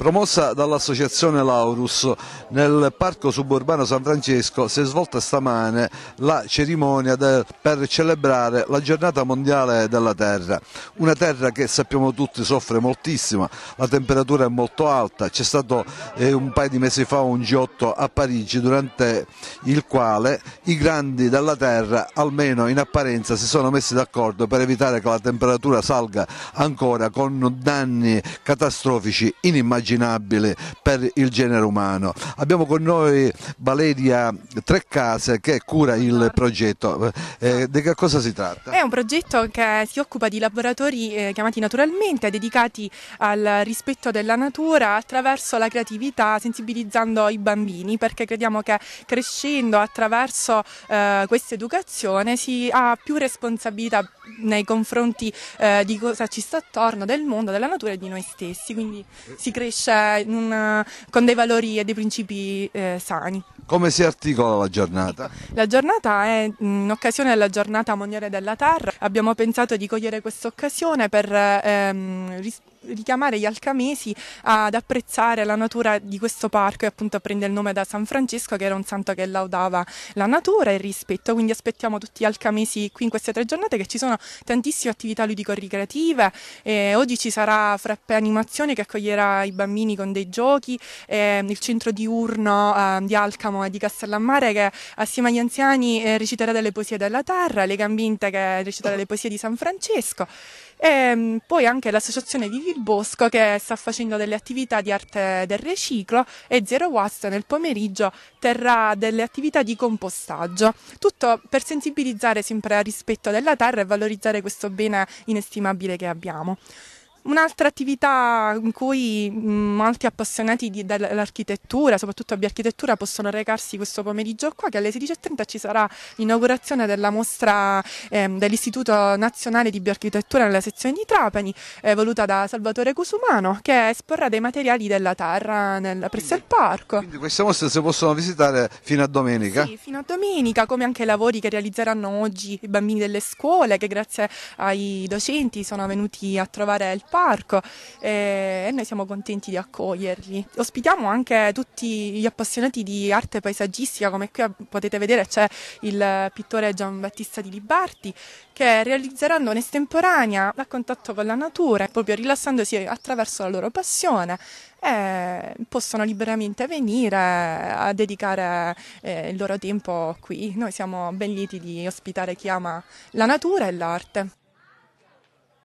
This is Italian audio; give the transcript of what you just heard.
promossa dall'associazione Laurus nel parco suburbano San Francesco si è svolta stamane la cerimonia del, per celebrare la giornata mondiale della terra una terra che sappiamo tutti soffre moltissimo la temperatura è molto alta c'è stato eh, un paio di mesi fa un G8 a Parigi durante il quale i grandi della terra almeno in apparenza si sono messi d'accordo per evitare che la temperatura salga ancora con danni catastrofici inimmaginabili inimmaginabile per il genere umano. Abbiamo con noi Valeria Treccase che cura il progetto. Eh, eh, di che cosa si tratta? È un progetto che si occupa di laboratori eh, chiamati naturalmente, dedicati al rispetto della natura attraverso la creatività, sensibilizzando i bambini, perché crediamo che crescendo attraverso eh, questa educazione si ha più responsabilità nei confronti eh, di cosa ci sta attorno, del mondo, della natura e di noi stessi, quindi si cresce c'è cioè, una, eh, con dei valori e dei principi eh, sani. Come si articola la giornata? La giornata è in mm, occasione della giornata mondiale della terra. Abbiamo pensato di cogliere questa occasione per eh, ehm, rispondere richiamare gli alcamesi ad apprezzare la natura di questo parco e appunto prende il nome da San Francesco che era un santo che laudava la natura e il rispetto, quindi aspettiamo tutti gli alcamesi qui in queste tre giornate che ci sono tantissime attività ludico-ricreative, eh, oggi ci sarà Frappe Animazione che accoglierà i bambini con dei giochi, eh, il centro diurno ehm, di Alcamo e di Castellammare che assieme agli anziani eh, reciterà delle poesie della terra, le gambinte che reciterà le poesie di San Francesco e ehm, poi anche l'associazione Vivi il Bosco che sta facendo delle attività di arte del riciclo e Zero Waste nel pomeriggio terrà delle attività di compostaggio. Tutto per sensibilizzare sempre al rispetto della terra e valorizzare questo bene inestimabile che abbiamo. Un'altra attività in cui mm, molti appassionati di, dell'architettura, soprattutto di architettura, possono recarsi questo pomeriggio qua, che alle 16.30 ci sarà l'inaugurazione della mostra eh, dell'Istituto Nazionale di Bioarchitettura nella sezione di Trapani, eh, voluta da Salvatore Cusumano, che esporrà dei materiali della terra nel, ah, presso il parco. Quindi queste mostre si possono visitare fino a domenica? Sì, fino a domenica, come anche i lavori che realizzeranno oggi i bambini delle scuole, che grazie ai docenti sono venuti a trovare il parco eh, e noi siamo contenti di accoglierli. Ospitiamo anche tutti gli appassionati di arte paesaggistica, come qui potete vedere c'è il pittore Gian Battista di Liberti che realizzeranno un'estemporanea a contatto con la natura, proprio rilassandosi attraverso la loro passione e possono liberamente venire a dedicare eh, il loro tempo qui. Noi siamo ben lieti di ospitare chi ama la natura e l'arte.